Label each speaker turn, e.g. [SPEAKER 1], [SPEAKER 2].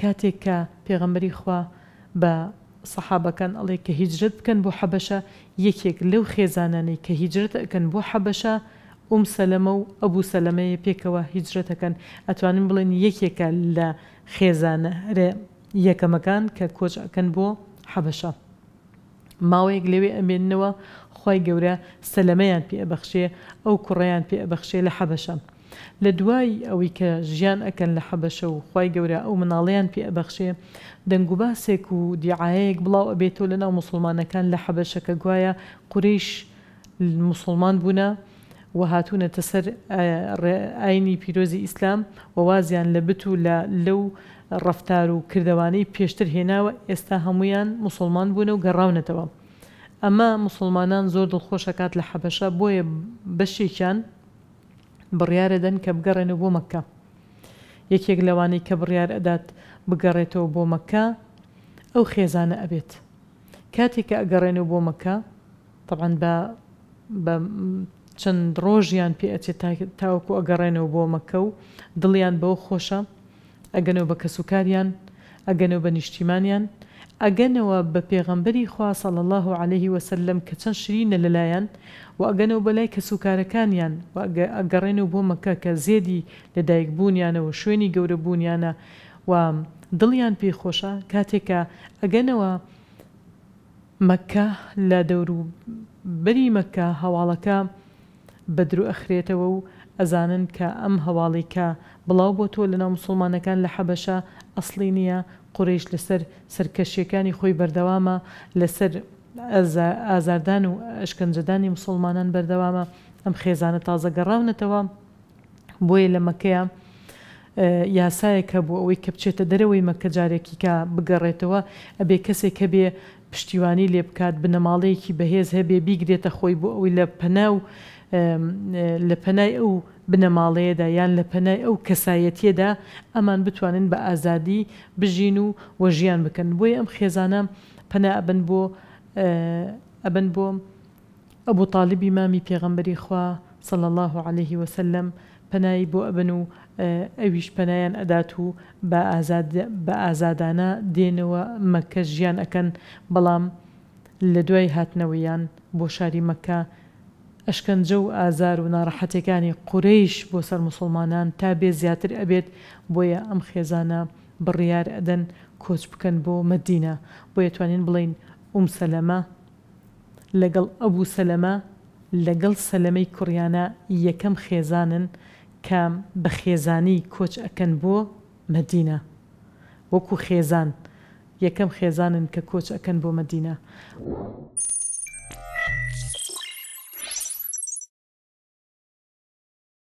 [SPEAKER 1] کاتێک کە پێغەمبەری خوا بە سەحابەکان ئەڵێ کە هیجرت بکەن بۆ حەبەشە یەکێک لەو خێزانانی کە هیجرتەکەن بۆ حەبەشە ئوم سەلەمە و ئەبوو سەلەمەیە پێکەوە هیجرەتەکەن ئەتوانم بڵێن یەکێکە لە خێزانە هەرێ یەکەمەکان کە کۆچەکەن بۆ حەبەشە. ماوەیەک لەوێ ئەمێننەوە خی گەورە سەلەمەیان پێ ئەبەخشێ ئەو کوڕیان پێ ئەبەخشێ لە حەبەشە. لە دوای ئەوەی کە ژیان ئەکەن لە حەبەشە و خی گەورە ئەو مناڵیان پێ ئەبەخشێ دەنگوباسێک و دیعاەیەک بڵاو ئەبێتەوە لەناو مسلمانەکان لە حەبەشەکە گوایە قوریش مسلمان بوونە و هاتوونەتە سەر ئاینی پیرۆزی ئیسلام ووازیان لە بت و لە لەو ڕفتار و کردەوانەی پێشتر هێناوە ئێستا هەمویان مسلمان بوون و گەڕاونەتەوە. ئەمە مسلمانان زۆر دڵخۆشەکات لە حەبەشە بۆیە بەشێکیان بڕیارە دەن کە بگەڕێنە بۆ مەکە یەکێک لەوانەی کە بڕیار ئەدات بگەڕێتەوە بۆ مەکە ئەو خێزانە ئەبێت کاتێککە ئەگەڕێنەوە بۆ مەکە طبعاان بە چەند ڕۆژیان پێ ئەچێت تاوەکو ئەگەڕێنەوە بۆ مەکە و دڵیان بەو خۆشە ئەگەنەوە بە کەسوکاریان ئەگەنەوە بە نیشتیمانیان ئەگەنەوە بە پێغەمبەری خوا سەڵ الله عليه وسلم کە چەند شرینە لەلایەن و ئەگەنەوە بەلای کەسوکارەکانیان ئەگەڕێنەوە بۆ مەکە کە زێدی لەدایک بوونیانەوە شوێنی گەورە بوونیانە و دڵیان پێخۆشە کاتێکە ئەگەنەوە مەکە لە دەور و بەری مەکە هەواڵەکە بەدرو ئەخرێتەوە و ئەزانن کە ئەم هەواڵێکە بڵاو بۆ تۆ لەناو مسلمانەکان لە حەبەشە ئەسلی نییە قڕیش لەسەر سەرکەشیەکانی خۆی بەردەوامە لەسەر ئازاردان و ئەشکنجدانی مسلمانان بەردەوامە ئەم خێزانە تازە گەڕاونەتەوە بۆیە لە مەکەیە یاسایەکە بۆ ئەوەی کە بچێتە دەرەوەی مەکە جارێکی کە بگەڕێتەوە ئەبێ کەسێک کە بێ پشتیوانی لێ بکات بنەماڵەیەکی بەهێز هەبێ بیگرێتە خۆی بۆ ئەوی لە پەناو لە پەنای ئەو بنەماڵەیەدا یان لە پەنای ئەو کەسایەتیەدا ئەمان بتوانن بە ئازادی بژین و وە ژیان بکەن بۆی ئەم خێزانە پەنا ئەبن بۆ ئەبن بۆ ئەبوو تاالبی مامی پێغەمبەری خوا صل الله عليه وسلم پەنایی بۆ ئەبن و ئەویش پەنایان ئەدات و بە ئازادانە دێنەوە مەکە ژیان ئەەکەن بەڵام لە دوای هاتنەوەیان بۆ شاری مەکە ئەشکەنجە و ئازار و ناڕەحەتەکانی قورەیش بۆ سەر مسلمانان تا بێ زیاتر ئەبێت بۆیە ئەم خێزانە بڕیار ئەدەن کۆچ بکەن بۆ مدینە بۆ یەتوانین بڵین ئوم سەلەمە لەگەڵ ئەبوو سەلەمە لەگەڵ سەلەمەی کوڕیانە یەکەم خێزانن کە بە خێزانی کۆچ ئەەکەن بۆ مدینە وەکو خێزان یەکەم خێزانن کە کۆچ ئەەکەن بۆ مدینە.